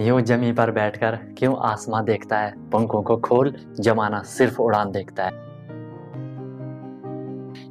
यूं जमी पर बैठकर क्यों आसमां देखता है पंखों को खोल जमाना सिर्फ उड़ान देखता है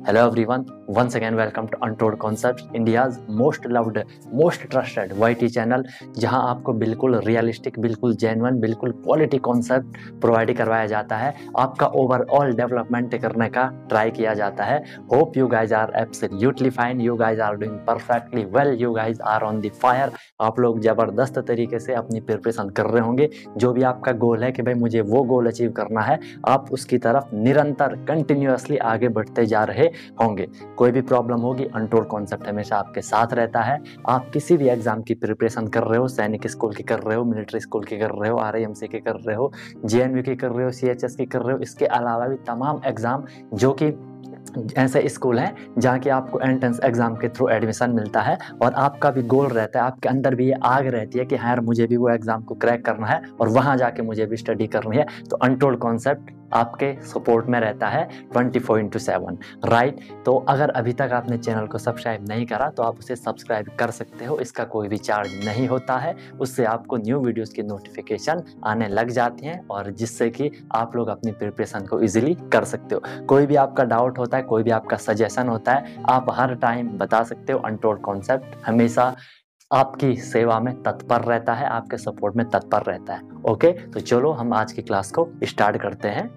hello everyone once again welcome to untold concept India's most loved most trusted Y channel जहां आपको बिल्कुल रियलिस्टिक बिल्कुल जेनवन बिल्कुल क्वालिटी कॉन्सेप्ट प्रोवाइड करवाया जाता है आपका ओवरऑल डेवलपमेंट करने का ट्राई किया जाता है hope you guys are absolutely fine you guys are doing perfectly well you guys are on the fire आप लोग ज़बरदस्त तरीके से अपनी प्रिपरेशन कर रहे होंगे जो भी आपका गोल है कि भाई मुझे वो गोल अचीव करना है आप उसकी तरफ निरंतर कंटिन्यूसली आगे बढ़ते जा रहे होंगे कोई भी प्रॉब्लम होगी अनटोल्ड कॉन्सेप्ट हमेशा आपके साथ रहता है आप किसी भी एग्जाम की प्रिपरेशन कर रहे हो सैनिक स्कूल की कर रहे हो मिलिट्री स्कूल की कर रहे हो आर की कर रहे हो जे की कर रहे हो सी की कर रहे हो इसके अलावा भी तमाम एग्ज़ाम जो कि ऐसे स्कूल हैं जहाँ की आपको एंट्रेंस एग्ज़ाम के थ्रू एडमिशन मिलता है और आपका भी गोल रहता है आपके अंदर भी ये आग रहती है कि हाँ यार मुझे भी वो एग्ज़ाम को क्रैक करना है और वहाँ जाके मुझे भी स्टडी करनी है तो अनटोल्ड कॉन्सेप्ट आपके सपोर्ट में रहता है twenty four into seven right तो अगर अभी तक आपने चैनल को सब्सक्राइब नहीं करा तो आप उसे सब्सक्राइब कर सकते हो इसका कोई भी चार्ज नहीं होता है उससे आपको न्यू वीडियोज़ की नोटिफिकेशन आने लग जाती हैं और जिससे कि आप लोग अपनी प्रिपरेशन को ईजिली कर सकते हो कोई भी आपका डाउट होता है कोई भी आपका सजेशन होता है आप हर टाइम बता सकते हो अनटोल्ड कॉन्सेप्ट हमेशा आपकी सेवा में तत्पर रहता है आपके सपोर्ट में तत्पर रहता है ओके तो चलो हम आज की क्लास को स्टार्ट करते हैं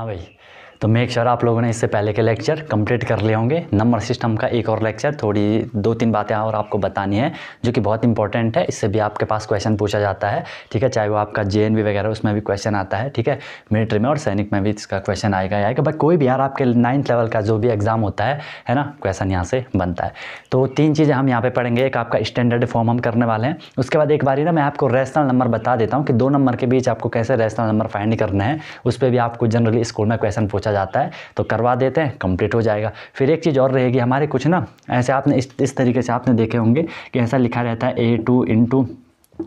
Ah oui. तो मेक श्योर आप लोगों ने इससे पहले के लेक्चर कंप्लीट कर लिए होंगे नंबर सिस्टम का एक और लेक्चर थोड़ी दो तीन बातें और आपको बतानी है जो कि बहुत इंपॉर्टेंट है इससे भी आपके पास क्वेश्चन पूछा जाता है ठीक है चाहे वो आपका जे वगैरह उसमें भी क्वेश्चन आता है ठीक है मिलिट्री में और सैनिक में भी इसका क्वेश्चन आएगा आएगा बट कोई भी यार आपके नाइन्थ लेवल का जो भी एग्ज़ाम होता है है ना क्वेश्चन यहाँ से बनता है तो तीन चीज़ें हम यहाँ पर पढ़ेंगे एक आपका स्टैंडर्ड फॉर्म हम करने वाले हैं उसके बाद एक बार ना मैं आपको रेशनल नंबर बता देता हूँ कि दो नंबर के बीच आपको कैसे रेशनल नंबर फाइंड करना है उस पर भी आपको जनरली स्कूल में क्वेश्चन पूछा पूछा जाता है तो करवा देते हैं कंप्लीट हो जाएगा फिर एक चीज़ और रहेगी हमारे कुछ ना ऐसे आपने इस इस तरीके से आपने देखे होंगे कि ऐसा लिखा रहता है A two in two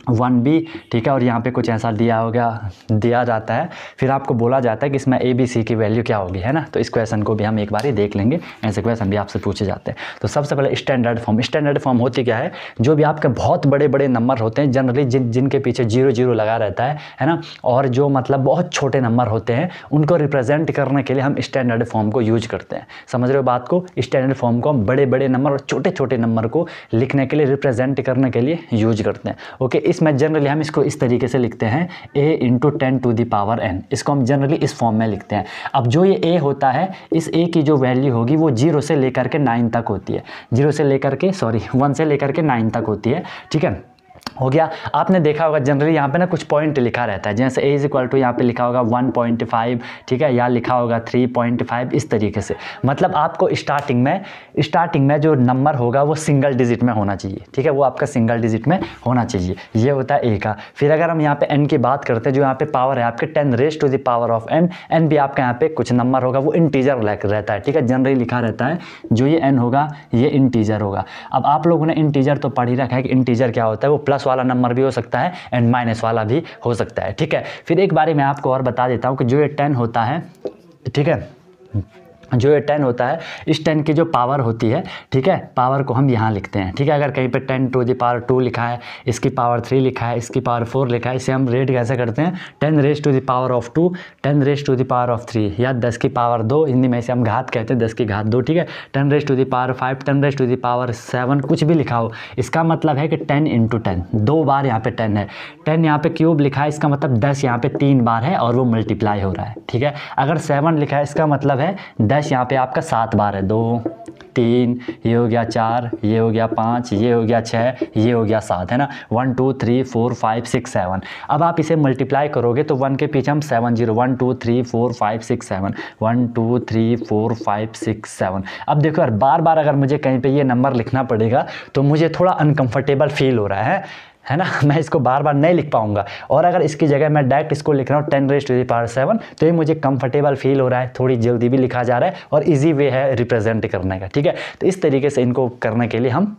one B ठीक है और यहाँ पे कुछ ऐसा दिया हो गया दिया जाता है फिर आपको बोला जाता है कि इसमें ए बी सी की वैल्यू क्या होगी है ना तो इस क्वेश्चन को भी हम एक बार ही देख लेंगे ऐसे क्वेश्चन भी आपसे पूछे जाते हैं तो सबसे पहले स्टैंडर्ड फॉर्म स्टैंडर्ड फॉर्म होती क्या है जो भी आपके बहुत बड़े बड़े नंबर होते हैं जनरली जिन जिनके पीछे जीरो जीरो लगा रहता है है ना और जो मतलब बहुत छोटे नंबर होते हैं उनको रिप्रेजेंट करने के लिए हम स्टैंडर्ड फॉर्म को यूज करते हैं समझ रहे हो बात को स्टैंडर्ड फॉर्म को हम बड़े बड़े नंबर और छोटे छोटे नंबर को लिखने के लिए रिप्रेजेंट करने के लिए यूज करते हैं ओके इसमें जनरली हम इसको इस तरीके से लिखते हैं A into ten to the power N इसको हम जनरली इस फॉर्म में लिखते हैं अब जो ये ए होता है इस ए की जो वैल्यू होगी वो जीरो से लेकर के नाइन तक होती है जीरो से लेकर के सॉरी वन से लेकर के नाइन तक होती है ठीक है हो गया आपने देखा होगा जनरली यहाँ पे ना कुछ पॉइंट लिखा रहता है जैसे ए इज इक्वल टू यहाँ पे लिखा होगा 1.5 ठीक है या लिखा होगा 3.5 इस तरीके से मतलब आपको स्टार्टिंग में स्टार्टिंग में जो नंबर होगा वो सिंगल डिजिट में होना चाहिए ठीक है वो आपका सिंगल डिजिट में होना चाहिए ये होता है ए का फिर अगर हम यहाँ पे एन की बात करते हैं जो यहाँ पे पावर है आपके ten raise to the power of N N भी आपका यहाँ पे कुछ नंबर होगा वो इंटीजर रहता है ठीक है जनरली लिखा रहता है जो ये एन होगा ये इंटीजर होगा अब आप लोगों ने इंटीजर तो पढ़ ही रखा है कि इंटीजर क्या होता है वो प्लस प्लस वाला नंबर भी हो सकता है एंड माइनस वाला भी हो सकता है ठीक है फिर एक बारे में आपको और बता देता हूँ कि जो ये टेन होता है ठीक है जो ये टेन होता है इस टेन की जो पावर होती है ठीक है पावर को हम यहाँ लिखते हैं ठीक है अगर कहीं पे ten to the power two लिखा है इसकी पावर थ्री लिखा है इसकी पावर फोर लिखा है इसे हम रेट कैसे करते हैं ten raise to the power of two ten raise to the power of three या दस की पावर दो हिंदी में इसे हम घात कहते हैं दस की घात दो ठीक है ten raise to the power five ten raise to the power seven कुछ भी लिखा हो इसका मतलब है कि टेन इंटू टेन दो बार यहाँ पर टेन है टेन यहाँ पे क्यूब लिखा है इसका मतलब दस यहाँ पर तीन बार है और वो मल्टीप्लाई हो रहा है ठीक है अगर सेवन लिखा है इसका मतलब है दस अट्ठाईस यहाँ पे आपका सात बार है दो तीन ये हो गया चार ये हो गया पाँच ये हो गया छः ये हो गया सात है ना one two three four five six seven अब आप इसे मल्टीप्लाई करोगे तो वन के पीछे हम seven zero one two three four five six seven one two three four five six seven अब देखो यार बार बार अगर मुझे कहीं पे ये नंबर लिखना पड़ेगा तो मुझे थोड़ा अनकंफर्टेबल फील हो रहा है है ना मैं इसको बार बार नहीं लिख पाऊंगा और अगर इसकी जगह मैं डायरेक्ट इसको लिख रहा हूँ ten raise to the power seven तो ये मुझे कंफर्टेबल फील हो रहा है थोड़ी जल्दी भी लिखा जा रहा है और ईजी वे है रिप्रेजेंट करने का ठीक है तो इस तरीके से इनको करने के लिए हम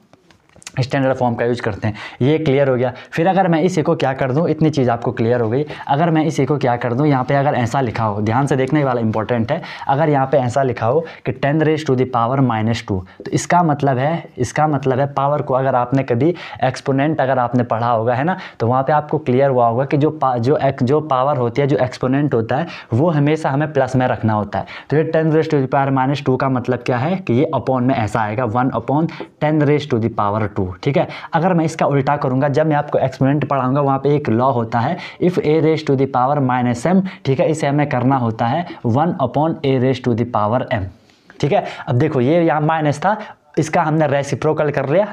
स्टैंडर्ड फॉर्म का यूज करते हैं ये क्लियर हो गया फिर अगर मैं इसी को क्या कर दूँ इतनी चीज़ आपको क्लियर हो गई अगर मैं इसी को क्या कर दूँ यहाँ पे अगर ऐसा लिखा हो ध्यान से देखने वाला इंपॉर्टेंट है अगर यहाँ पे ऐसा लिखा हो कि ten raise to the power minus two तो इसका मतलब है इसका मतलब है पावर को अगर आपने कभी एक्सपोनेंट अगर आपने पढ़ा होगा है ना तो वहाँ पर आपको क्लियर हुआ होगा कि जो पा, जो एक, जो पावर होती है जो एक्सपोनेंट होता है वो हमेशा हमें प्लस में रखना होता है तो ये ten raise to the power minus two का मतलब क्या है कि ये अपॉन में ऐसा आएगा one upon ten raise to the power two two ठीक है अगर मैं इसका उल्टा करूंगा जब मैं आपको एक्सपेरिमेंट पढ़ाऊंगा वहां पर एक लॉ होता है if A raise to power minus M ठीक है इसे हमें करना होता है one upon A raise to the power M ठीक है अब देखो ये यहाँ माइनस था इसका हमने रेसिप्रोकल कर लिया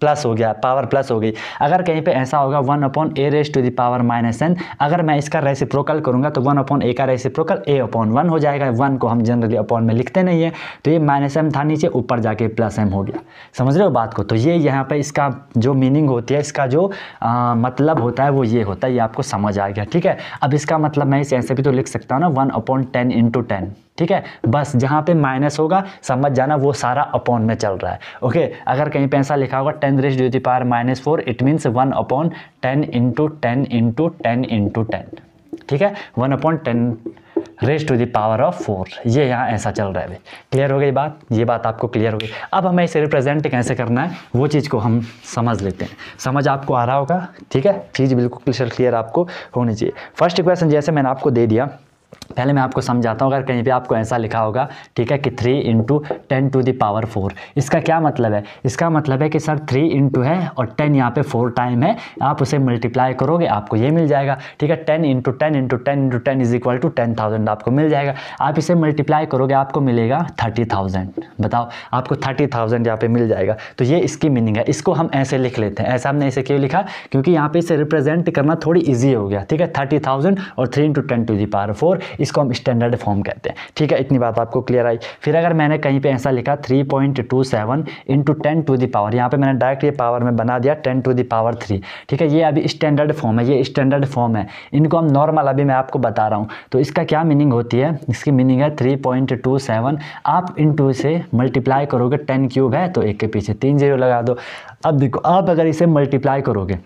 प्लस हो गया पावर प्लस हो गई अगर कहीं पे ऐसा होगा one upon A raise to the power minus N अगर मैं इसका रेसिप्रोकल करूँगा तो वन अपॉन ए का रेसिप्रोकल ए अपॉन वन हो जाएगा वन को हम जनरली अपॉन में लिखते नहीं है तो ये माइनस एम था नीचे ऊपर जाके प्लस एम हो गया समझ रहे हो बात को तो ये यहाँ पर इसका जो मीनिंग होती है इसका जो आ, मतलब होता है वो ये होता है ये आपको समझ आ गया ठीक है अब इसका मतलब मैं इस ऐसे भी तो लिख सकता हूँ ना one upon ten into ten ठीक है बस जहाँ पे माइनस होगा समझ जाना वो सारा अपॉन में चल रहा है ओके अगर कहीं पे ऐसा लिखा होगा ten raise the power minus four it means one upon ten into ten into ten into ten ठीक है one upon ten raise to the power of four ये यहाँ ऐसा चल रहा है क्लियर हो गई बात ये बात आपको क्लियर हो गई अब हमें इसे रिप्रेजेंट कैसे करना है वो चीज़ को हम समझ लेते हैं समझ आपको आ रहा होगा ठीक है चीज़ बिल्कुल क्लियर आपको होनी चाहिए फर्स्ट क्वेश्चन जैसे मैंने आपको दे दिया पहले मैं आपको समझाता हूँ अगर कहीं पे आपको ऐसा लिखा होगा ठीक है कि three into ten to power four इसका क्या मतलब है इसका मतलब है कि सर थ्री इंटू है और टेन यहाँ पे फोर टाइम है आप उसे मल्टीप्लाई करोगे आपको ये मिल जाएगा ठीक है ten into ten into ten into ten is equal to ten thousand आपको मिल जाएगा आप इसे मल्टीप्लाई करोगे आपको मिलेगा थर्टी थाउजेंड बताओ आपको थर्टी थाउजेंड यहाँ पे मिल जाएगा तो ये इसकी मीनिंग है इसको हम ऐसे लिख लेते हैं ऐसा हमने इसे क्यों लिखा क्योंकि यहाँ पर इसे रिप्रेजेंट करना थोड़ी ईजी हो गया ठीक है थर्टी थाउजेंड और three into ten to power four four इसको हम स्टैंडर्ड फॉर्म कहते हैं ठीक है इतनी बात आपको क्लियर आई फिर अगर मैंने कहीं पर ऐसा लिखा three point two seven into ten to the power यहाँ पर मैंने डायरेक्ट ये पावर में बना दिया ten to the power three ठीक है ये अभी स्टैंडर्ड फॉर्म है ये स्टैंडर्ड फॉर्म है इनको हम नॉर्मल अभी मैं आपको बता रहा हूँ तो इसका क्या मीनिंग होती है इसकी मीनिंग है थ्री पॉइंट टू सेवन आप इंटू से मल्टीप्लाई करोगे टेन क्यूब है तो एक के पीछे तीन जीरो लगा दो अब देखो आप अगर इसे मल्टीप्लाई करोगे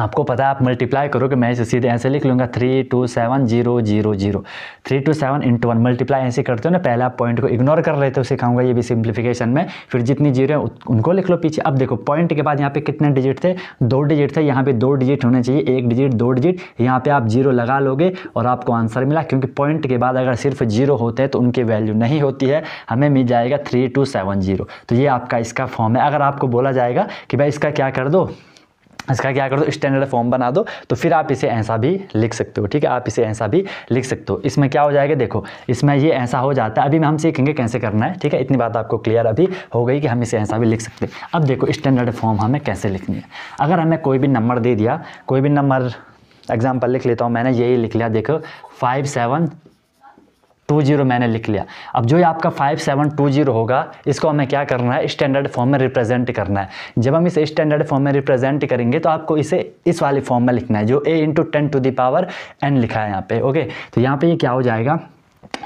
आपको पता है आप मल्टीप्लाई करोगे मैं इसे सीधे ऐसे लिख लूँगा three two seven zero zero zero three two seven into one multiply ऐसे करते हो ना पहले आप पॉइंट को इग्नोर कर रहे थे उसे कहूँगा ये भी सिंप्लीफिकेशन में फिर जितनी जीरो हैं उनको लिख लो पीछे अब देखो पॉइंट के बाद यहाँ पे कितने डिजिट थे दो डिजिट थे यहाँ पर दो डिजिट होने चाहिए एक डिजिट दो डिजिट यहाँ पर आप जीरो लगा लोगे और आपको आंसर मिला क्योंकि पॉइंट के बाद अगर सिर्फ जीरो होते हैं तो उनकी वैल्यू नहीं होती है हमें मिल जाएगा थ्री टू सेवन जीरो तो ये आपका इसका फॉर्म है अगर आपको बोला जाएगा कि भाई इसका क्या कर दो इसका क्या कर दो स्टैंडर्ड फॉर्म बना दो तो फिर आप इसे ऐसा भी लिख सकते हो ठीक है आप इसे ऐसा भी लिख सकते हो इसमें क्या हो जाएगा देखो इसमें ये ऐसा हो जाता है अभी हम सीखेंगे कैसे करना है ठीक है इतनी बात आपको क्लियर अभी हो गई कि हम इसे ऐसा भी लिख सकते हैं अब देखो स्टैंडर्ड फॉर्म हमें कैसे लिखनी है अगर हमें कोई भी नंबर दे दिया कोई भी नंबर एग्जाम्पल लिख लेता हूँ मैंने यही लिख लिया देखो फाइव सेवन टू जीरो मैंने लिख लिया अब जो ये आपका फाइव सेवन टू जीरो होगा इसको हमें क्या करना है स्टैंडर्ड फॉर्म में रिप्रेजेंट करना है जब हम इसे स्टैंडर्ड फॉर्म में रिप्रेजेंट करेंगे तो आपको इसे इस वाले फॉर्म में लिखना है जो A into ten to the power N लिखा है यहाँ पे ओके तो यहाँ पे ये क्या हो जाएगा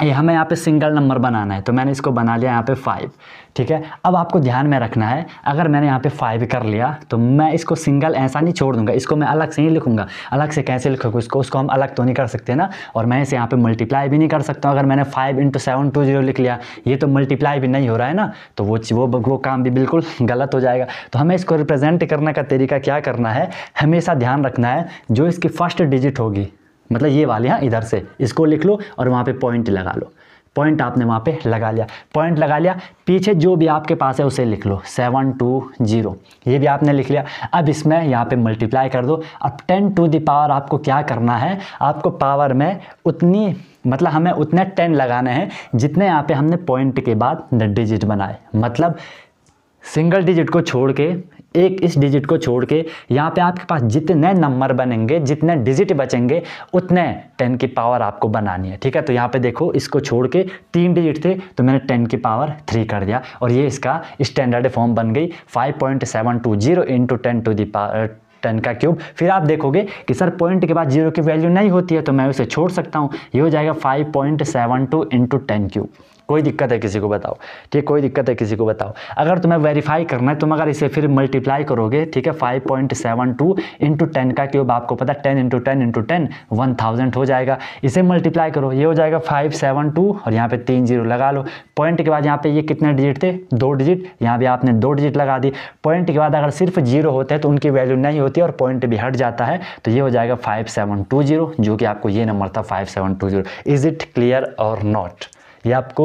हमें यहाँ पे सिंगल नंबर बनाना है तो मैंने इसको बना लिया यहाँ पे फाइव ठीक है अब आपको ध्यान में रखना है अगर मैंने यहाँ पे फाइव कर लिया तो मैं इसको सिंगल ऐसा नहीं छोड़ दूंगा इसको मैं अलग से ही लिखूंगा अलग से कैसे लिखूंगा इसको उसको हम अलग तो नहीं कर सकते ना और मैं इसे यहाँ पे मल्टीप्लाई भी नहीं कर सकता अगर मैंने five into seven two zero लिख लिया ये तो मल्टीप्लाई भी नहीं हो रहा है ना तो वो वो वो काम भी बिल्कुल गलत हो जाएगा तो हमें इसको रिप्रेजेंट करने का तरीका क्या करना है हमेशा ध्यान रखना है जो इसकी फर्स्ट डिजिट होगी मतलब ये वाले हैं हाँ, इधर से इसको लिख लो और वहाँ पे पॉइंट लगा लो पॉइंट आपने वहाँ पे लगा लिया पॉइंट लगा लिया पीछे जो भी आपके पास है उसे लिख लो सेवन टू जीरो ये भी आपने लिख लिया अब इसमें यहाँ पे मल्टीप्लाई कर दो अब टेन टू दी पावर आपको क्या करना है आपको पावर में उतनी मतलब हमें उतने टेन लगाने हैं जितने यहाँ पे हमने पॉइंट के बाद डिजिट बनाए मतलब सिंगल डिजिट को छोड़ के एक इस डिजिट को छोड़ के यहाँ पे आपके पास जितने नंबर बनेंगे जितने डिजिट बचेंगे उतने टेन की पावर आपको बनानी है ठीक है तो यहाँ पे देखो इसको छोड़ के तीन डिजिट थे तो मैंने टेन की पावर थ्री कर दिया और ये इसका स्टैंडर्ड फॉर्म बन गई five point seven two zero into ten to the power ten का क्यूब फिर आप देखोगे कि सर पॉइंट के बाद जीरो की वैल्यू नहीं होती है तो मैं उसे छोड़ सकता हूँ ये हो जाएगा five point seven two into ten cube कोई दिक्कत है किसी को बताओ ठीक कोई दिक्कत है किसी को बताओ अगर तुम्हें वेरीफाई करना है तुम अगर इसे फिर मल्टीप्लाई करोगे ठीक है five point seven two into ten का क्यूब आपको पता ten into ten into ten one thousand हो जाएगा इसे मल्टीप्लाई करो ये हो जाएगा फाइव सेवन टू और यहाँ पे तीन जीरो लगा लो पॉइंट के बाद यहाँ पे ये कितने डिजिट थे दो डिजिट यहाँ भी आपने दो डिजिट लगा दी पॉइंट के बाद अगर सिर्फ जीरो होते हैं तो उनकी वैल्यू नहीं होती और पॉइंट भी हट जाता है तो ये हो जाएगा फाइव सेवन टू जीरो जो कि आपको ये नंबर था five seven two zero is it clear और नॉट ये आपको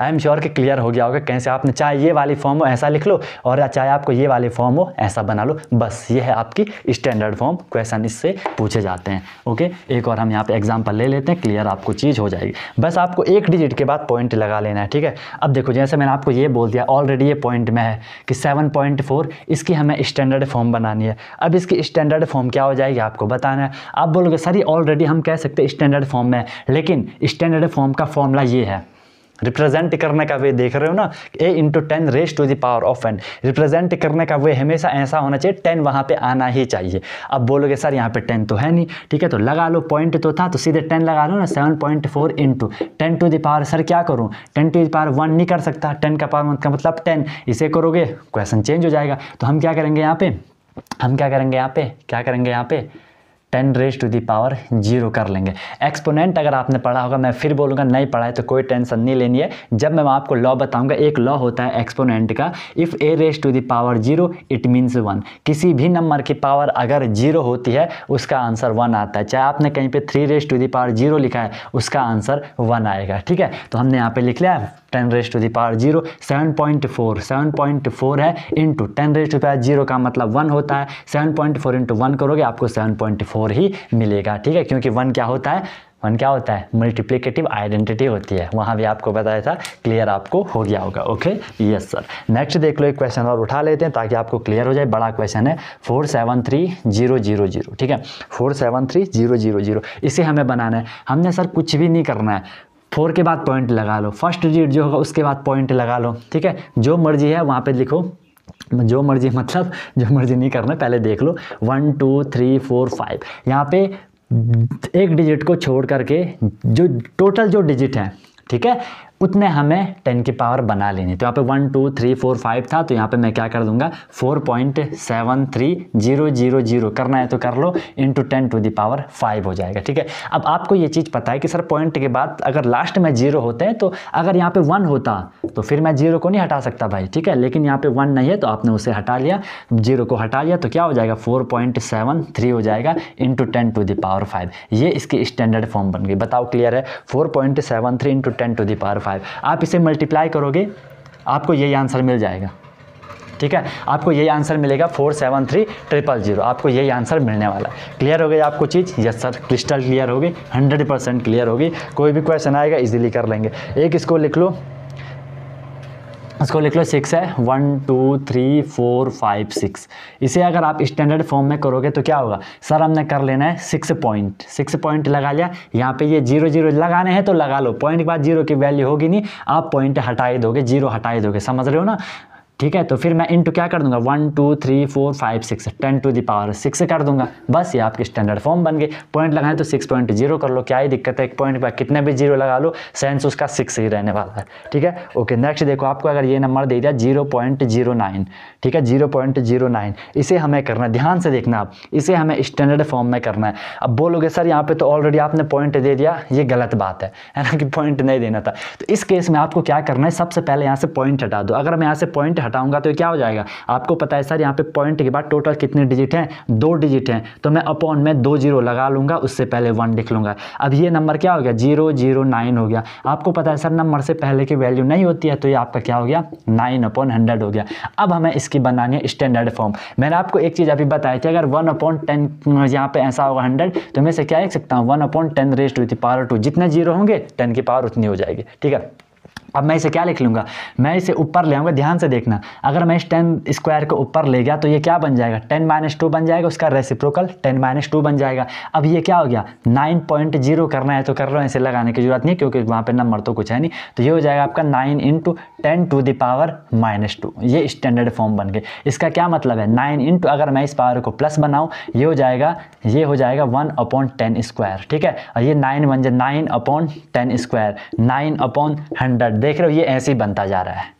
आई एम श्योर कि क्लियर हो गया होगा कैसे आपने चाहे ये वाली फॉर्म हो ऐसा लिख लो और चाहे आपको ये वाली फॉर्म हो ऐसा बना लो बस ये है आपकी स्टैंडर्ड फॉर्म क्वेश्चन इससे पूछे जाते हैं ओके एक और हम यहाँ पे एग्जाम्पल ले लेते हैं क्लियर आपको चीज़ हो जाएगी बस आपको एक डिजिट के बाद पॉइंट लगा लेना है ठीक है अब देखो जैसे मैंने आपको ये बोल दिया ऑलरेडी ये पॉइंट में है कि सेवन पॉइंट फोर इसकी हमें स्टैंडर्ड फॉर्म बनानी है अब इसकी स्टैंडर्ड फॉर्म क्या हो जाएगी आपको बताना है आप बोलोगे सर ये ऑलरेडी हम कह सकते हैं स्टैंडर्ड फॉर्म में लेकिन स्टैंडर्ड फॉर्म का फॉर्मूला ये है रिप्रेजेंट करने का वे देख रहे हो ना A into ten raise to the power of N represent करने का वे हमेशा ऐसा होना चाहिए टेन वहाँ पे आना ही चाहिए अब बोलोगे सर यहाँ पे टेन तो है नहीं ठीक है तो लगा लो पॉइंट तो था तो सीधे टेन लगा लो ना seven point four into ten to the power sir क्या करूँ ten to the power one नहीं कर सकता टेन का पावर वन मतलब- का मतलब टेन इसे करोगे क्वेश्चन चेंज हो जाएगा तो हम क्या करेंगे यहाँ पे हम क्या करेंगे यहाँ पे क्या करेंगे यहाँ पे ten raise to the power zero कर लेंगे एक्सपोनेंट अगर आपने पढ़ा होगा मैं फिर बोलूँगा नहीं पढ़ा है तो कोई टेंशन नहीं लेनी है जब मैं आपको लॉ बताऊँगा एक लॉ होता है एक्सपोनेंट का if A raise to the power zero it means one किसी भी नंबर की पावर अगर जीरो होती है उसका आंसर वन आता है चाहे आपने कहीं पर three raise to the power zero लिखा है उसका आंसर वन आएगा ठीक है तो हमने यहाँ पर लिख लिया है ten raised to the power zero seven point four seven point four है into ten raised to power zero का मतलब वन होता है seven point four into one करोगे आपको सेवन पॉइंट फोर ही मिलेगा ठीक है क्योंकि वन क्या होता है वन क्या होता है मल्टीप्लीकेटिव आइडेंटिटी होती है वहाँ भी आपको बताया था क्लियर आपको हो गया होगा ओके यस सर नेक्स्ट देख लो एक क्वेश्चन और उठा लेते हैं ताकि आपको क्लियर हो जाए बड़ा क्वेश्चन है four seven three zero zero zero ठीक है four seven three zero zero zero इसे हमें बनाना है हमने सर कुछ भी नहीं करना है फोर के बाद पॉइंट लगा लो फर्स्ट डिजिट जो होगा उसके बाद पॉइंट लगा लो ठीक है जो मर्जी है वहाँ पे लिखो जो मर्जी मतलब जो मर्जी नहीं करना पहले देख लो one two three four five यहाँ पे एक डिजिट को छोड़ करके जो टोटल जो डिजिट है ठीक है उतने हमें टेन की पावर बना लेनी तो यहाँ पे one two three four five था तो यहाँ पे मैं क्या कर दूंगा four point seven three zero zero zero करना है तो कर लो into ten to power five हो जाएगा ठीक है अब आपको ये चीज़ पता है कि सर पॉइंट के बाद अगर लास्ट में जीरो होते हैं तो अगर यहाँ पे वन होता तो फिर मैं जीरो को नहीं हटा सकता भाई ठीक है लेकिन यहाँ पे वन नहीं है तो आपने उसे हटा लिया जीरो को हटा लिया तो क्या हो जाएगा फोर पॉइंट सेवन थ्री हो जाएगा into ten to the power five ये इसकी स्टैंडर्ड फॉर्म बन गई बताओ क्लियर है four point seven three into ten to the power five आप इसे मल्टीप्लाई करोगे आपको यही आंसर मिल जाएगा ठीक है आपको यही आंसर मिलेगा four seven three triple zero आपको यही आंसर मिलने वाला है क्लियर हो गई आपको चीज़ यस सर क्रिस्टल क्लियर होगी हंड्रेड परसेंट क्लियर होगी कोई भी क्वेश्चन आएगा इजीली कर लेंगे एक इसको लिख लो इसको लिख लो सिक्स है one two three four five six इसे अगर आप स्टैंडर्ड फॉर्म में करोगे तो क्या होगा सर हमने कर लेना है सिक्स पॉइंट सिक्स पॉइंट लगा लिया यहाँ पे ये जीरो जीरो लगाने हैं तो लगा लो पॉइंट के बाद जीरो की वैल्यू होगी नहीं आप पॉइंट हटाए दोगे जीरो हटाए दोगे समझ रहे हो ना ठीक है तो फिर मैं इंटू क्या कर दूंगा one two three four five six ten to the power six कर दूंगा बस ये आपके स्टैंडर्ड फॉर्म बन गए पॉइंट लगाएं तो सिक्स पॉइंट जीरो कर लो क्या ही दिक्कत है एक पॉइंट पर कितने भी जीरो लगा लो सेंस उसका सिक्स ही रहने वाला है ठीक है ओके नेक्स्ट देखो आपको अगर ये नंबर दे दिया जीरो पॉइंट जीरो नाइन ठीक है जीरो पॉइंट जीरो नाइन इसे हमें करना है ध्यान से देखना आप इसे हमें स्टैंडर्ड फॉर्म में करना है अब बोलोगे सर यहाँ पे तो ऑलरेडी आपने पॉइंट दे दिया ये गलत बात है है ना कि पॉइंट नहीं देना था तो इस केस में आपको क्या करना है सबसे पहले यहाँ से पॉइंट हटा दो अगर मैं यहाँ से पॉइंट घटाऊंगा तो क्या हो जाएगा आपको पता है सर यहाँ पे पॉइंट के बाद टोटल कितने डिजिट हैं दो डिजिट हैं तो मैं अपॉन में दो जीरो लगा लूँगा उससे पहले वन लिख लूँगा अब ये नंबर क्या हो गया जीरो जीरो नाइन हो गया आपको पता है सर नंबर से पहले की वैल्यू नहीं होती है तो ये आपका क्या हो गया नाइन अपॉन हंड्रेड हो गया अब हमें इसकी बनानी है स्टैंडर्ड फॉर्म मैंने आपको एक चीज़ अभी बताया कि अगर वन अपॉन टेन यहाँ पे ऐसा होगा हंड्रेड तो मैं इसे क्या लिख सकता हूँ वन अपॉन टेन रेस्ट हुई थी पावर टू जितने जीरो होंगे टेन की पावर उतनी हो जाएगी ठीक है अब मैं इसे क्या लिख लूँगा मैं इसे ऊपर ले आऊँगा ध्यान से देखना अगर मैं इस टेन स्क्वायर को ऊपर ले गया तो ये क्या बन जाएगा टेन माइनस टू बन जाएगा उसका रेसिप्रोकल टेन माइनस टू बन जाएगा अब ये क्या हो गया नाइन पॉइंट जीरो करना है तो कर लो ऐसे इसे लगाने की जरूरत नहीं क्योंकि वहाँ पर नंबर तो कुछ है नहीं तो ये हो जाएगा आपका nine into ten to power minus two ये स्टैंडर्ड फॉर्म बन गए इसका क्या मतलब है नाइन इंटू अगर मैं इस पावर को प्लस बनाऊँ ये हो जाएगा ये हो जाएगा वन अपॉन टेन स्क्वायर ठीक है और ये नाइन बन जाए nine upon ten square nine upon hundred देख रहे हो ये ऐसे ही बनता जा रहा है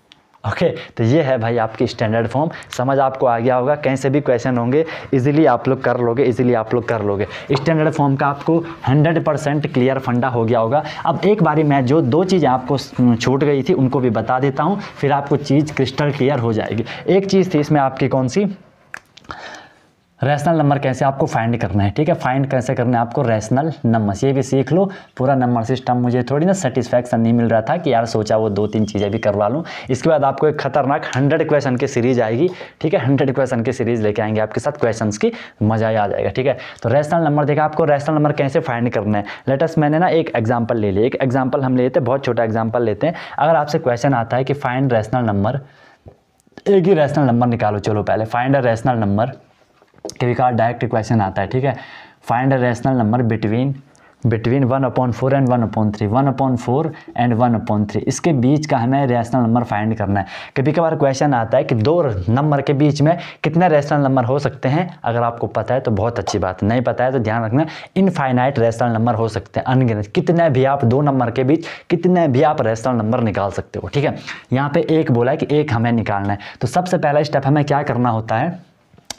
ओके okay, तो ये है भाई आपकी स्टैंडर्ड फॉर्म समझ आपको आ गया होगा कहीं से भी क्वेश्चन होंगे इजीली आप लोग कर लोगे इजीली आप लोग कर लोगे स्टैंडर्ड फॉर्म का आपको 100 परसेंट क्लियर फंडा हो गया होगा अब एक बारी मैं जो दो चीज़ें आपको छूट गई थी उनको भी बता देता हूँ फिर आपको चीज़ क्रिस्टल क्लियर हो जाएगी एक चीज़ थी इसमें आपकी कौन सी रैशनल नंबर कैसे आपको फाइंड करना है ठीक है फाइंड कैसे करना है आपको रैशनल नंबर ये भी सीख लो पूरा नंबर सिस्टम मुझे थोड़ी ना सेटिस्फैक्शन नहीं मिल रहा था कि यार सोचा वो दो तीन चीज़ें भी करवा लूँ इसके बाद आपको एक खतरनाक हंड्रेड क्वेश्चन की सीरीज आएगी ठीक है हंड्रेड क्वेश्चन की सीरीज लेके आएंगे आपके साथ क्वेश्चन की मजा आ जाएगा ठीक है तो रैशनल नंबर देखा आपको रैशनल नंबर कैसे फाइंड करना है लेटेस्ट मैंने ना एक एग्जाम्पल ले लिया एक एग्जाम्पल हम लेते हैं बहुत छोटा एग्जाम्पल लेते हैं अगर आपसे क्वेश्चन आता है कि फाइंड रैशनल नंबर एक ही रैशनल नंबर निकालो चलो पहले फाइंड अ रैशनल नंबर कभी कहा डायरेक्ट क्वेश्चन आता है ठीक है find a rational number between between one upon four and one upon three one upon four and one upon three इसके बीच का हमें रेशनल नंबर फाइंड करना है कभी कभार क्वेश्चन आता है कि दो नंबर के बीच में कितने रेशनल नंबर हो सकते हैं अगर आपको पता है तो बहुत अच्छी बात है नहीं पता है तो ध्यान रखना इनफाइनाइट रेशनल नंबर हो सकते हैं अनगिनत कितने भी आप दो नंबर के बीच कितने भी आप रेशनल नंबर निकाल सकते हो ठीक है यहाँ पर एक बोला है कि एक हमें निकालना है तो सबसे पहला स्टेप हमें क्या करना होता है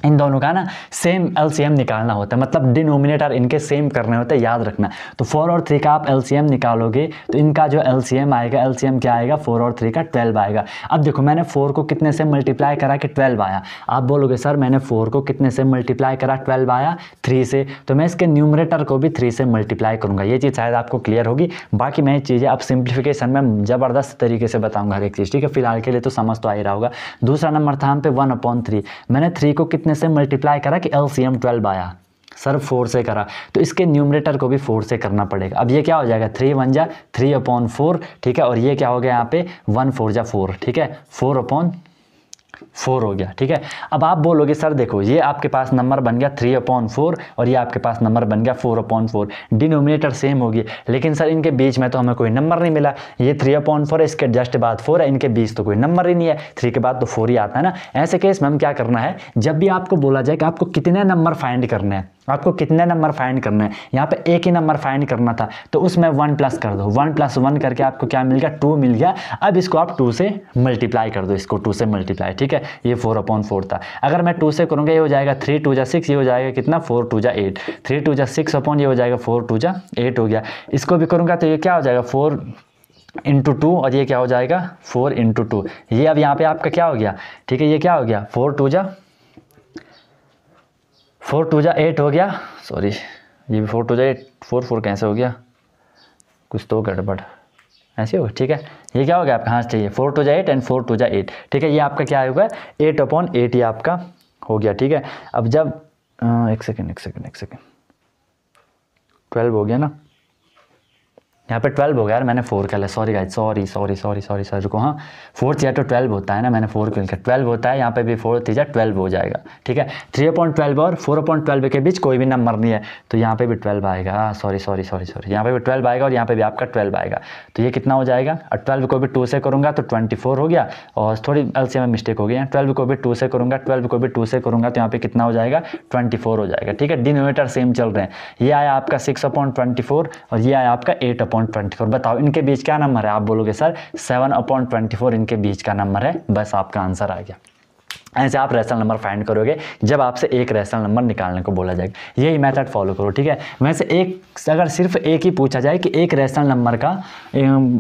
इन दोनों का ना सेम एल निकालना होता है मतलब डिनोमिनेटर इनके सेम करने होते हैं याद रखना तो फोर और थ्री का आप एल निकालोगे तो इनका जो एल आएगा एल क्या आएगा फोर और थ्री का ट्वेल्व आएगा अब देखो मैंने फोर को कितने से मल्टीप्लाई करा कि ट्वेल्व आया आप बोलोगे सर मैंने फोर को कितने से मल्टीप्लाई करा ट्वेल्व आया थ्री से तो मैं इसके न्यूमरेटर को भी थ्री से मल्टीप्लाई करूँगा ये चीज़ शायद आपको क्लियर होगी बाकी मैं चीज़ें अब सिंप्लीफिकेशन में ज़बरदस्त तरीके से बताऊँगा हर एक चीज़ ठीक है फिलहाल के लिए तो समझ तो आ ही रहा होगा दूसरा नंबर था हम पे वन अपॉन थ्री मैंने थ्री को कितने कितने से मल्टीप्लाई करा कि एल सी एम ट्वेल्व आया सर फोर से करा तो इसके न्यूमरेटर को भी फोर से करना पड़ेगा अब ये क्या हो जाएगा थ्री वन जा थ्री अपॉन फोर ठीक है और ये क्या हो गया यहाँ पे वन फोर जा फोर ठीक है फोर अपॉन फोर हो गया ठीक है अब आप बोलोगे सर देखो ये आपके पास नंबर बन गया थ्री अपॉन फोर और ये आपके पास नंबर बन गया four upon four denominator same होगी लेकिन सर इनके बीच में तो हमें कोई नंबर नहीं मिला ये थ्री अपॉन फोर इसके जस्ट बाद फोर है इनके बीच तो कोई नंबर ही नहीं है थ्री के बाद तो फोर ही आता है ना ऐसे केस में हम क्या करना है जब भी आपको बोला जाए कि आपको कितने नंबर फाइंड करने हैं आपको कितने नंबर फाइंड करना है यहाँ पे एक ही नंबर फाइंड करना था तो उसमें वन प्लस कर दो वन प्लस वन करके आपको क्या मिल गया टू मिल गया अब इसको आप टू से मल्टीप्लाई कर दो इसको टू से मल्टीप्लाई ठीक है ये फोर अपॉन फोर था अगर मैं टू से करूँगा ये हो जाएगा थ्री टू जा सिक्स ये हो जाएगा कितना फोर टू जा एट थ्री टू जा सिक्स अपॉन ये हो जाएगा फोर टू जा एट हो गया इसको भी करूँगा तो ये क्या हो जाएगा फोर इंटू टू और ये क्या हो जाएगा फोर इंटू टू ये अब यहाँ पे आपका क्या हो गया ठीक है ये क्या हो गया फोर टू जा फोर टू जा एट हो गया सॉरी ये भी फोर टू जा एट फोर फोर कैसे हो गया कुछ तो गड़बड़ ऐसे होगा ठीक है ये क्या हो गया आपका हाँ चाहिए फोर टू जा एट एंड फोर टू जा एट ठीक है ये आपका क्या होगा एट अपॉन एट ये आपका हो गया ठीक है अब जब आ, एक सेकेंड एक सेकेंड एक सेकेंड ट्वेल्व हो गया ना यहाँ पे ट्वेल्व हो गया यार मैंने फोर कर लिया sorry guys sorry sorry sorry sorry sorry रुको हाँ फोर्थ या तो ट्वेल्व होता है ना मैंने फोर क्यों लिया ट्वेल्व होता है यहाँ पे भी फोर्थ या ट्वेल्व हो जाएगा ठीक है थ्री अपॉइंट ट्वेल्व और फोर अपॉइंट ट्वेल्व के बीच कोई भी नंबर नहीं है तो यहाँ पे भी ट्वेल्व आएगा सॉरी सॉरी सॉरी सॉरी यहाँ पे भी ट्वेल्व आएगा और यहाँ पे भी आपका ट्वेल्व आएगा तो ये कितना हो जाएगा और ट्वेल्व को भी टू से करूँगा तो ट्वेंटी फोर हो गया और थोड़ी एल में मिस्टेक हो गया हाँ। ट्वेल्व को भी टू से करूँगा ट्वेल्व को भी टू से करूँगा तो यहाँ पे कितना हो जाएगा ट्वेंटी हो जाएगा ठीक है डिनोमीटर सेम चल रहे हैं ये आया आपका सिक्स अपॉइंट और ये आया आपका eight upon upon twenty four बताओ इनके बीच क्या नंबर है आप बोलोगे sir seven upon twenty four इनके बीच का नंबर है बस आपका आंसर आ गया ऐसे आप रेशनल नंबर फाइंड करोगे जब आपसे एक रेशनल नंबर निकालने को बोला जाएगा यही मेथड फॉलो करो ठीक है वैसे एक अगर सिर्फ एक ही पूछा जाए कि एक रेशनल नंबर का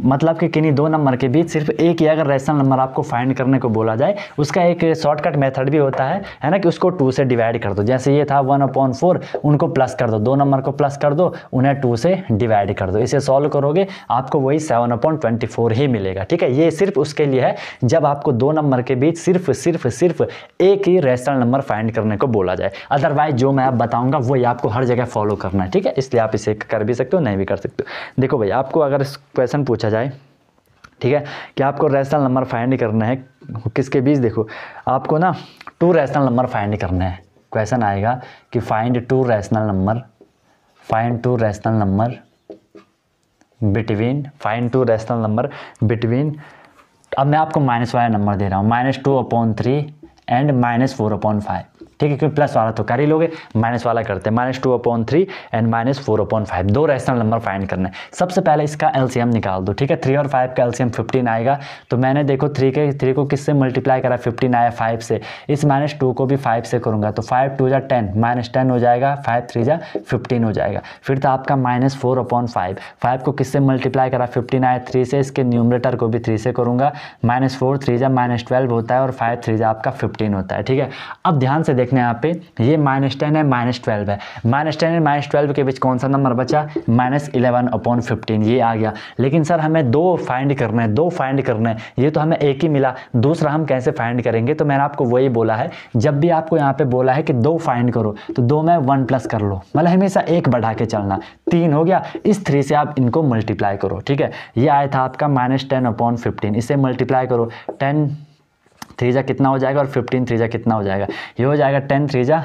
मतलब कि किन्हीं दो नंबर के बीच सिर्फ एक ही अगर रेशनल नंबर आपको फाइंड करने को बोला जाए उसका एक शॉर्टकट मेथड भी होता है है ना कि उसको टू से डिवाइड कर दो जैसे ये था वन अपॉन फोर उनको प्लस कर दो दो नंबर को प्लस कर दो उन्हें टू से डिवाइड कर दो इसे सॉल्व करोगे आपको वही सेवन अपॉन ट्वेंटी फोर ही मिलेगा ठीक है ये सिर्फ उसके लिए है जब आपको दो नंबर के बीच सिर्फ सिर्फ सिर्फ सिर्फ एक ही रेशनल नंबर फाइंड करने को बोला जाए अदरवाइज जो मैं आप बताऊंगा वही आपको हर जगह फॉलो करना है ठीक है इसलिए आप इसे कर भी सकते हो नहीं भी कर सकते हो देखो भाई आपको अगर क्वेश्चन पूछा जाए ठीक है कि आपको रेशनल नंबर फाइंड करना है किसके बीच देखो आपको ना टू रेशनल नंबर फाइंड करना है क्वेश्चन आएगा कि find two rational number find two rational number between find two rational number between अब मैं आपको माइनस वाला नंबर दे रहा हूँ minus two upon three and minus 4 upon 5 ठीक है क्योंकि प्लस वाला तो कर ही लोगे माइनस वाला करते हैं minus two upon three and minus four upon five दो रेशनल नंबर फाइंड करने सबसे पहले इसका एलसीएम निकाल दो ठीक है थ्री और फाइव का एलसीएम फिफ्टीन आएगा तो मैंने देखो थ्री के थ्री को किससे मल्टीप्लाई करा फिफ्टीन आया फाइव से इस माइनस टू को भी फाइव से करूँगा तो फाइव टू जा टेन माइनस टेन हो जाएगा फाइव थ्री जा फिफ्टीन हो जाएगा फिर था तो आपका minus four upon five five को किससे मल्टीप्लाई करा फिफ्टीन आया थ्री से इसके न्यूमरेटर को भी थ्री से करूँगा माइनस फोर थ्री जा माइनस ट्वेल्व होता है और फाइव थ्री जा आपका फिफ्टीन होता है ठीक है अब ध्यान से देख देखना यहाँ पे ये माइनस टेन है माइनस ट्वेल्व है minus ten and minus twelve के बीच कौन सा नंबर बचा माइनस इलेवन अपॉन फिफ्टीन ये आ गया लेकिन सर हमें दो फाइंड करना है दो फाइंड करना है ये तो हमें एक ही मिला दूसरा हम कैसे फाइंड करेंगे तो मैंने आपको वही बोला है जब भी आपको यहाँ पे बोला है कि दो फाइंड करो तो दो में वन प्लस कर लो मतलब हमेशा एक बढ़ा के चलना तीन हो गया इस थ्री से आप इनको मल्टीप्लाई करो ठीक है ये आया था आपका माइनस टेन अपॉन फिफ्टीन इसे मल्टीप्लाई करो टेन थ्री जा कितना हो जाएगा और फिफ्टीन थ्री जा कितना हो जाएगा ये हो जाएगा टेन थ्री जा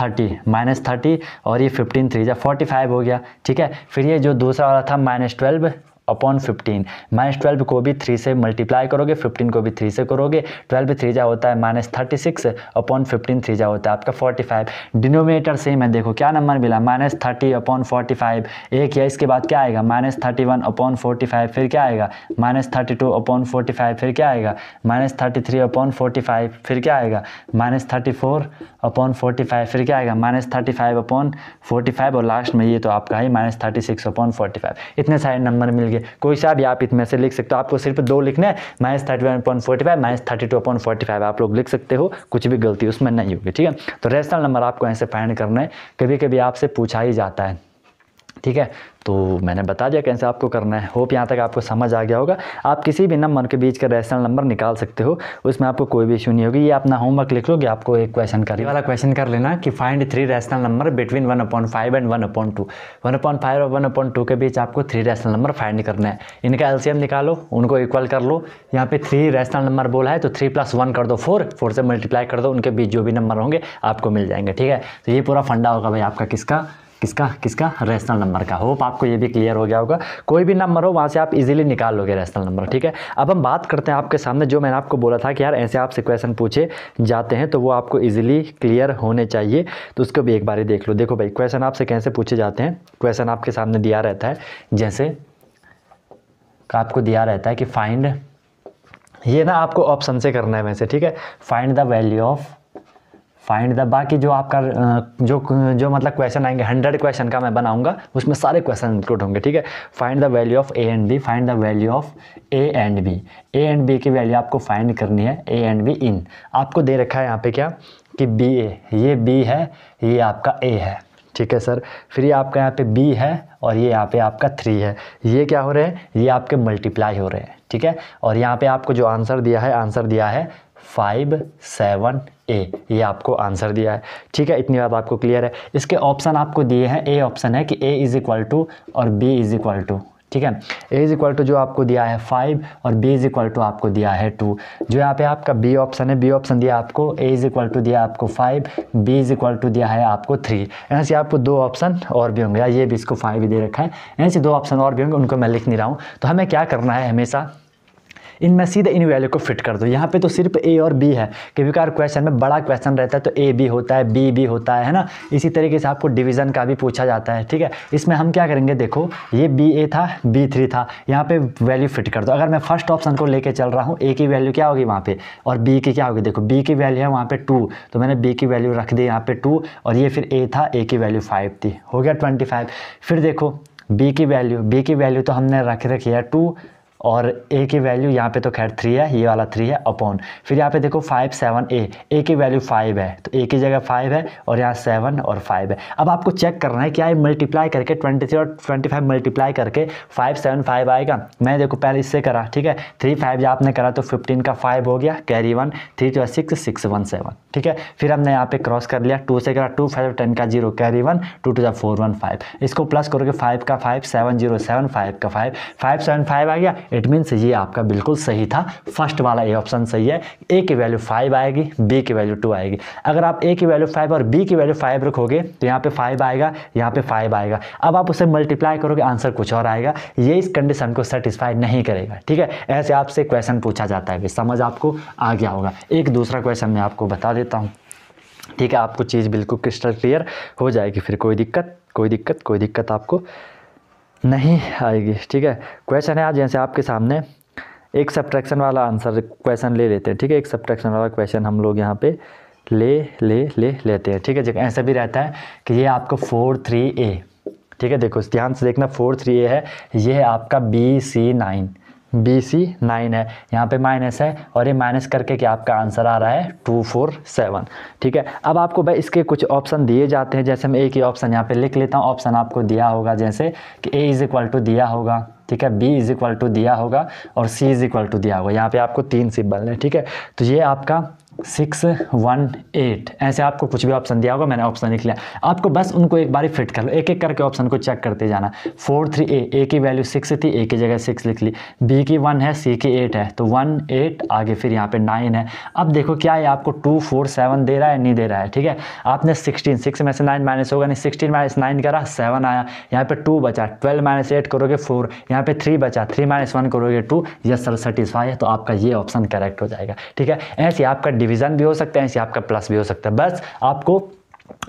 थर्टी माइनस थर्टी और ये फिफ्टीन थ्री जा फोर्टी फाइव हो गया ठीक है फिर ये जो दूसरा वाला था minus twelve upon fifteen minus twelve को भी थ्री से मल्टीप्लाई करोगे फिफ्टीन को भी थ्री से करोगे ट्वेल्व थ्री जा होता है minus thirty six upon fifteen three जा होता है आपका फोर्टी फाइव डिनोमिनेटर सेम है देखो क्या नंबर मिला minus thirty upon forty five एक या इसके बाद क्या आएगा minus thirty one upon forty five फिर क्या आएगा minus thirty two upon forty five फिर क्या आएगा minus thirty three upon forty five फिर क्या आएगा minus thirty four upon forty five फिर क्या आएगा minus thirty five upon forty five और लास्ट में ये तो आपका ही minus thirty six upon forty five इतने सारे नंबर मिल गए लेंगे कोई सा भी आप इसमें से लिख सकते हो आपको सिर्फ दो लिखना है minus thirty one point forty five minus thirty two point forty five आप लोग लिख सकते हो कुछ भी गलती उसमें नहीं होगी ठीक है तो रेशनल नंबर आपको ऐसे फाइंड करना है कभी कभी आपसे पूछा ही जाता है ठीक है तो मैंने बता दिया कैसे आपको करना है होप यहाँ तक आपको समझ आ गया होगा आप किसी भी नंबर के बीच का रैशनल नंबर निकाल सकते हो उसमें आपको कोई भी इशू नहीं होगी ये अपना होमवर्क लिख लो कि आपको एक क्वेश्चन कर वाला क्वेश्चन कर लेना कि find three rational number between one upon five and one upon two one upon five और वन अपॉइंट टू के बीच आपको थ्री रैशनल नंबर फाइंड करना है इनका एलसीएम निकालो उनको इक्वल कर लो यहाँ पे थ्री रैशनल नंबर बोला है तो थ्री प्लस वन कर दो फोर फोर से मल्टीप्लाई कर दो उनके बीच जो भी नंबर होंगे आपको मिल जाएंगे ठीक है तो ये पूरा फंडा होगा भाई आपका किसका किसका किसका रेशनल नंबर का होप आपको ये भी क्लियर हो गया होगा कोई भी नंबर हो वहाँ से आप इजीली निकाल लोगे रेशनल नंबर ठीक है अब हम बात करते हैं आपके सामने जो मैंने आपको बोला था कि यार ऐसे आपसे क्वेश्चन पूछे जाते हैं तो वो आपको ईजिली क्लियर होने चाहिए तो उसको भी एक बार ही देख लो देखो भाई क्वेश्चन आपसे कैसे पूछे जाते हैं क्वेश्चन आपके सामने दिया रहता है जैसे आपको दिया रहता है कि फाइंड ये ना आपको ऑप्शन से करना है वैसे ठीक है find the value of find the बाकी जो आपका जो जो मतलब क्वेश्चन आएंगे हंड्रेड क्वेश्चन का मैं बनाऊंगा उसमें सारे क्वेश्चन इंक्लूड होंगे ठीक है find the value of A and B find the value of A and B A and B की वैल्यू आपको फाइंड करनी है ए एंड बी इन आपको दे रखा है यहाँ पे क्या कि बी ए ये बी है ये आपका ए है ठीक है सर फिर ये आपका यहाँ पे बी है और ये यहाँ पे आपका थ्री है ये क्या हो रहे हैं ये आपके मल्टीप्लाई हो रहे हैं ठीक है और यहाँ पे आपको जो आंसर दिया है आंसर दिया है फाइव सेवन ए ये आपको आंसर दिया है ठीक है इतनी बात आपको क्लियर है इसके ऑप्शन आपको दिए हैं ए ऑप्शन है कि ए इज़ इक्वल टू और बी इज़ इक्वल टू ठीक है ए इज़ इक्वल टू जो आपको दिया है फाइव और बी इज़ इक्वल टू आपको दिया है टू जो यहाँ पे आपका बी ऑप्शन है बी ऑप्शन दिया आपको ए इज़ इक्वल टू दिया आपको five B is equal to दिया है आपको थ्री यहाँ से आपको दो ऑप्शन और भी होंगे ये भी इसको फाइव दे रखा है यहाँ से दो ऑप्शन और भी होंगे उनको मैं लिख नहीं रहा हूँ तो हमें क्या करना है हमेशा इनमें सीधे इन वैल्यू को फिट कर दो यहाँ पे तो सिर्फ ए और बी है कभी कभार क्वेश्चन में बड़ा क्वेश्चन रहता है तो ए बी होता है बी बी होता है है ना इसी तरीके से आपको डिवीज़न का भी पूछा जाता है ठीक है इसमें हम क्या करेंगे देखो ये बी ए था बी थ्री था यहाँ पे वैल्यू फिट कर दो अगर मैं फर्स्ट ऑप्शन को लेकर चल रहा हूँ ए की वैल्यू क्या होगी वहाँ पर और बी की क्या होगी देखो बी की वैल्यू है वहाँ पर टू तो मैंने बी की वैल्यू रख दी यहाँ पर टू और ये फिर ए था ए की वैल्यू फाइव थी हो गया ट्वेंटी फाइव फिर देखो बी की वैल्यू बी की वैल्यू तो हमने रख रखी है टू और ए की वैल्यू यहाँ पे तो खैर थ्री है ये वाला थ्री है अपॉन फिर यहाँ पे देखो फाइव सेवन ए ए की वैल्यू फाइव है तो ए की जगह फाइव है और यहाँ सेवन और फाइव है अब आपको चेक करना है क्या ये मल्टीप्लाई करके ट्वेंटी थ्री और ट्वेंटी फाइव मल्टीप्लाई करके फाइव सेवन फाइव आएगा मैं देखो पहले इससे करा ठीक है थ्री फाइव जब आपने करा तो फिफ्टीन का फाइव हो गया carry one three two six six one seven ठीक है फिर हमने यहाँ पे क्रॉस कर लिया टू से करा टू फाइव टेन का zero carry one two two four one five इसको प्लस करोगे फाइव का five seven zero seven five का फाइव फाइव सेवन फाइव आ गया इट मीन्स ये आपका बिल्कुल सही था फर्स्ट वाला ये ऑप्शन सही है ए की वैल्यू फाइव आएगी बी की वैल्यू टू आएगी अगर आप ए की वैल्यू फाइव और बी की वैल्यू फाइव रखोगे तो यहाँ पे फाइव आएगा यहाँ पे फाइव आएगा अब आप उसे मल्टीप्लाई करोगे आंसर कुछ और आएगा ये इस कंडीशन को सेटिस्फाई नहीं करेगा ठीक है ऐसे आपसे क्वेश्चन पूछा जाता है समझ आपको आ गया होगा एक दूसरा क्वेश्चन मैं आपको बता देता हूँ ठीक है आपको चीज़ बिल्कुल क्रिस्टल क्लियर हो जाएगी फिर कोई दिक्कत कोई दिक्कत कोई दिक्कत आपको नहीं आएगी ठीक है क्वेश्चन है आज जैसे आपके सामने एक सब्ट्रैक्शन वाला आंसर क्वेश्चन ले लेते हैं ठीक है एक सब्ट्रैक्शन वाला क्वेश्चन हम लोग यहाँ पे ले ले ले लेते हैं ठीक है जगह ऐसा भी रहता है कि ये आपको फोर थ्री ए ठीक है देखो ध्यान से देखना फोर थ्री ए है ये है आपका B C nine B C nine है यहाँ पे माइनस है और ये माइनस करके कि आपका आंसर आ रहा है टू फोर सेवन ठीक है अब आपको भाई इसके कुछ ऑप्शन दिए जाते हैं जैसे मैं एक ही ऑप्शन यहाँ पे लिख लेता हूँ ऑप्शन आपको दिया होगा जैसे कि ए इज़ इक्वल टू दिया होगा ठीक है बी इज़ इक्वल टू दिया होगा और सी इज़ इक्वल टू दिया होगा यहाँ पे आपको तीन सिंबल है ठीक है तो ये आपका सिक्स वन एट ऐसे आपको कुछ भी ऑप्शन दिया होगा मैंने ऑप्शन लिख लिया आपको बस उनको एक बार फिट कर लो एक एक करके ऑप्शन को चेक करते जाना फोर थ्री ए ए की वैल्यू सिक्स थी ए की जगह सिक्स लिख ली बी की वन है सी की एट है तो वन एट आगे फिर यहाँ पे नाइन है अब देखो क्या है आपको टू फोर सेवन दे रहा है नहीं दे रहा है ठीक है आपने सिक्सटीन सिक्स में से नाइन माइनस होगा नहीं सिक्सटीन माइनस नाइन करा सेवन आया यहाँ पर टू बचा ट्वेल्व माइनस एट करोगे फोर यहाँ पर थ्री बचा थ्री माइनस वन करोगे टू यस सर सेटिस्फाई है तो आपका ये ऑप्शन करेक्ट हो जाएगा ठीक है ऐसे आपका डिवीज़न भी हो सकता है ऐसे आपका प्लस भी हो सकता है बस आपको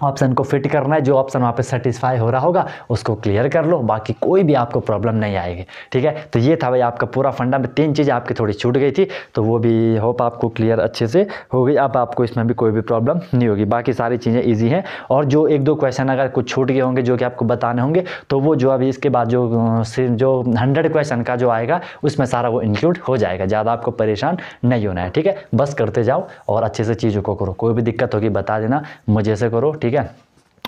ऑप्शन को फिट करना है जो ऑप्शन वहाँ पे सेटिस्फाई हो रहा होगा उसको क्लियर कर लो बाकी कोई भी आपको प्रॉब्लम नहीं आएगी ठीक है तो ये था भाई आपका पूरा फंडा में तीन चीज़ आपकी थोड़ी छूट गई थी तो वो भी होप आपको क्लियर अच्छे से हो गई अब आपको इसमें भी कोई भी प्रॉब्लम नहीं होगी बाकी सारी चीज़ें ईजी हैं और जो एक दो क्वेश्चन अगर कुछ छूट गए होंगे जो कि आपको बताने होंगे तो वो जो अभी इसके बाद जो जो हंड्रेड क्वेश्चन का जो आएगा उसमें सारा वो इंक्लूड हो जाएगा ज़्यादा आपको परेशान नहीं होना है ठीक है बस करते जाओ और अच्छे से चीज़ों को करो कोई भी दिक्कत होगी बता देना मुझे से करो ठीक ठीक है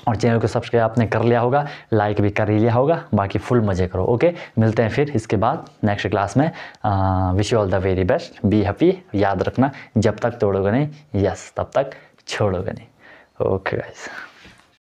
और चैनल को सब्सक्राइब आपने कर लिया होगा लाइक भी कर ही लिया होगा बाकी फुल मज़े करो ओके मिलते हैं फिर इसके बाद नेक्स्ट क्लास में wish you all the very best be happy याद रखना जब तक तोड़ोगे नहीं यस तब तक छोड़ोगे नहीं ओके गाइस